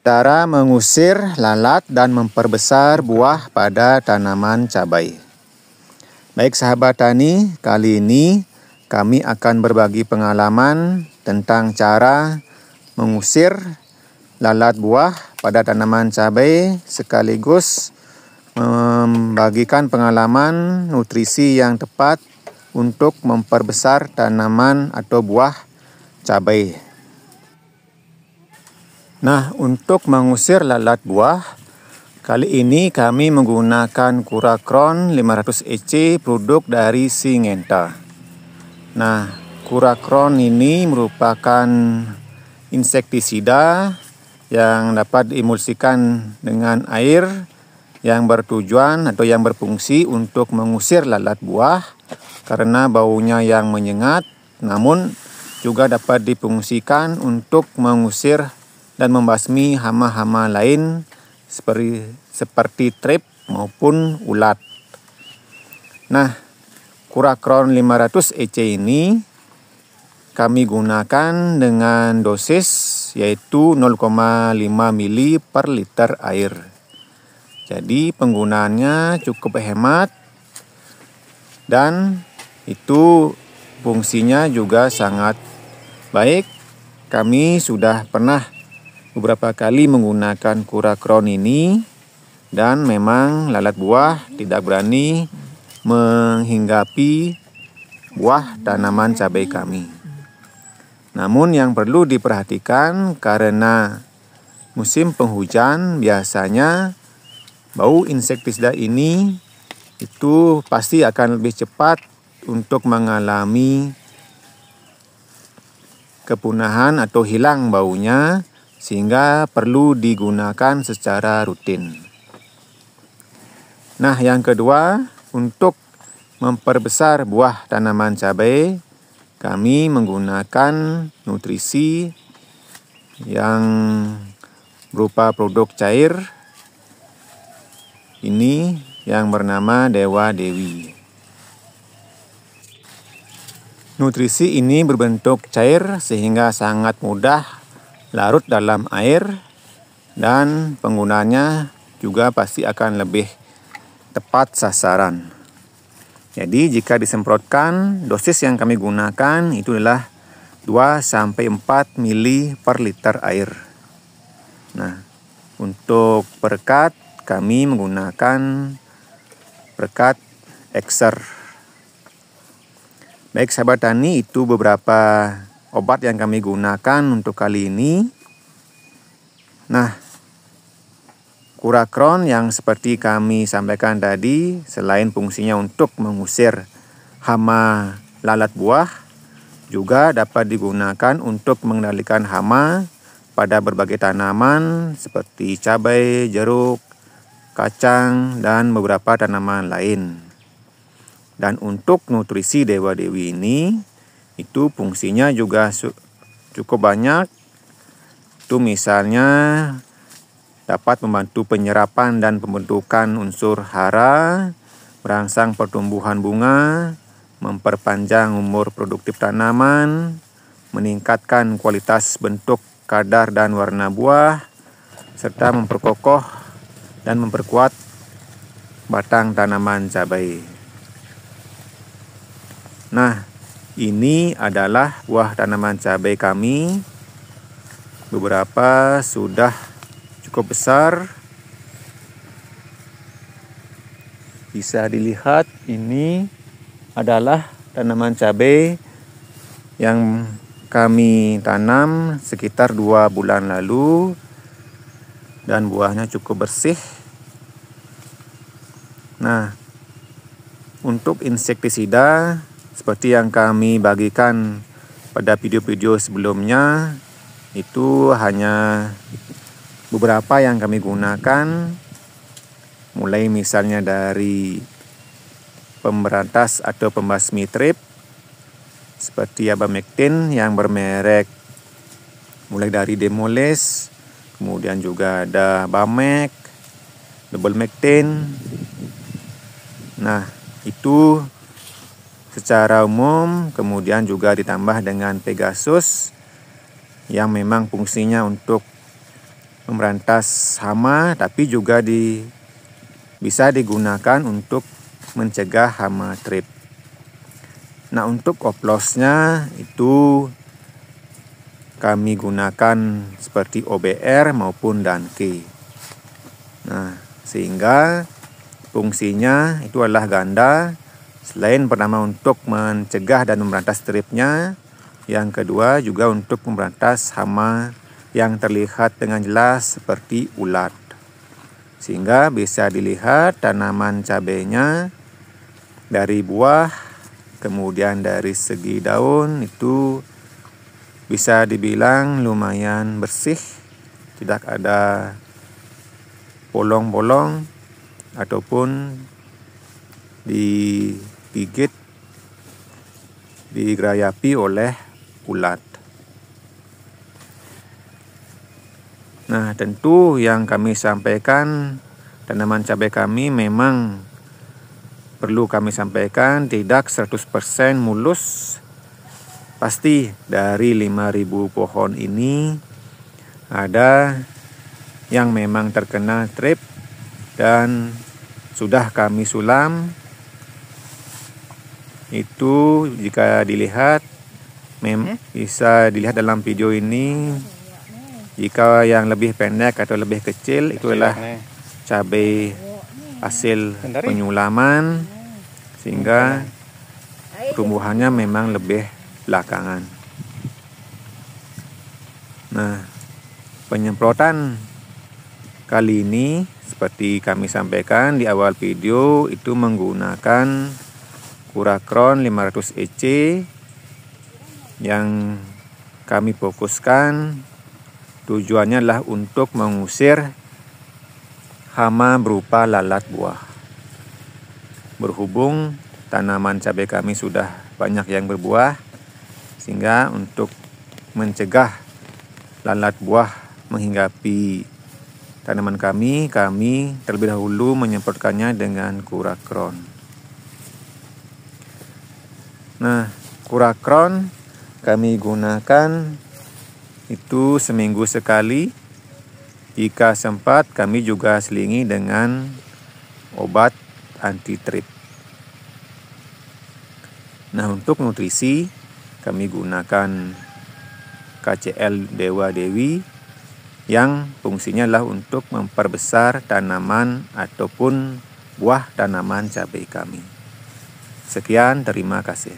Cara mengusir lalat dan memperbesar buah pada tanaman cabai. Baik sahabat tani, kali ini kami akan berbagi pengalaman tentang cara mengusir lalat buah pada tanaman cabai sekaligus membagikan pengalaman nutrisi yang tepat untuk memperbesar tanaman atau buah cabai. Nah, untuk mengusir lalat buah, kali ini kami menggunakan kura Kron 500 EC produk dari Singenta. Nah, kura kron ini merupakan insektisida yang dapat diemulsikan dengan air yang bertujuan atau yang berfungsi untuk mengusir lalat buah karena baunya yang menyengat namun juga dapat dipungsikan untuk mengusir dan membasmi hama-hama lain seperti seperti trip maupun ulat. Nah, kron 500 EC ini kami gunakan dengan dosis yaitu 0,5 mili per liter air. Jadi penggunaannya cukup hemat dan itu fungsinya juga sangat baik. Kami sudah pernah beberapa kali menggunakan kura-kura ini dan memang lalat buah tidak berani menghinggapi buah tanaman cabai kami. Namun yang perlu diperhatikan karena musim penghujan biasanya bau insektisida ini itu pasti akan lebih cepat untuk mengalami kepunahan atau hilang baunya sehingga perlu digunakan secara rutin. Nah, yang kedua, untuk memperbesar buah tanaman cabai, kami menggunakan nutrisi yang berupa produk cair ini yang bernama Dewa Dewi. Nutrisi ini berbentuk cair sehingga sangat mudah larut dalam air dan penggunanya juga pasti akan lebih tepat sasaran. Jadi jika disemprotkan, dosis yang kami gunakan itu adalah 2 sampai 4 mili per liter air. Nah, untuk perkat kami menggunakan perkat Exer. Baik sahabat tani itu beberapa obat yang kami gunakan untuk kali ini. Nah, kura-kron yang seperti kami sampaikan tadi, selain fungsinya untuk mengusir hama lalat buah, juga dapat digunakan untuk mengendalikan hama pada berbagai tanaman seperti cabai, jeruk, kacang, dan beberapa tanaman lain. Dan untuk nutrisi dewa-dewi ini, itu fungsinya juga cukup banyak itu misalnya dapat membantu penyerapan dan pembentukan unsur hara, merangsang pertumbuhan bunga, memperpanjang umur produktif tanaman, meningkatkan kualitas bentuk kadar dan warna buah, serta memperkokoh dan memperkuat batang tanaman cabai. Nah, ini adalah buah tanaman cabai kami. Beberapa sudah cukup besar. Bisa dilihat ini adalah tanaman cabai yang kami tanam sekitar dua bulan lalu dan buahnya cukup bersih. Nah, untuk insektisida seperti yang kami bagikan pada video-video sebelumnya, itu hanya beberapa yang kami gunakan, mulai misalnya dari pemberantas atau pembasmi trip seperti abamectin yang bermerek mulai dari demoles kemudian juga ada bamek double mectin nah itu secara umum, kemudian juga ditambah dengan Pegasus yang memang fungsinya untuk memerantas hama tapi juga di bisa digunakan untuk mencegah hama trip. Nah untuk oplosnya itu kami gunakan seperti OBR maupun Danke. Nah sehingga fungsinya itu adalah ganda Selain pertama untuk mencegah dan memberantas stripnya, yang kedua juga untuk memberantas hama yang terlihat dengan jelas seperti ulat. Sehingga bisa dilihat tanaman cabenya dari buah, kemudian dari segi daun itu bisa dibilang lumayan bersih, tidak ada bolong-bolong ataupun digigit digerayapi oleh ulat. Nah, tentu yang kami sampaikan tanaman cabai kami memang perlu kami sampaikan tidak 100% mulus. Pasti dari 5000 pohon ini ada yang memang terkena trip dan sudah kami sulam itu jika dilihat mem hmm? bisa dilihat dalam video ini jika yang lebih pendek atau lebih kecil itu adalah cabai hasil eh. penyulaman sehingga tumbuhannya memang lebih belakangan. Nah, penyemprotan kali ini seperti kami sampaikan di awal video itu menggunakan Kura Kron 500 EC yang kami fokuskan tujuannya adalah untuk mengusir hama berupa lalat buah. Berhubung tanaman cabai kami sudah banyak yang berbuah sehingga untuk mencegah lalat buah menghinggapi tanaman kami, kami terlebih dahulu menyemprotkannya dengan Kura Kron. Nah, kura kurakron kami gunakan itu seminggu sekali. Jika sempat, kami juga selingi dengan obat anti trip. Nah, untuk nutrisi kami gunakan KCL Dewa Dewi yang fungsinya adalah untuk memperbesar tanaman ataupun buah tanaman cabai kami. Sekian, terima kasih.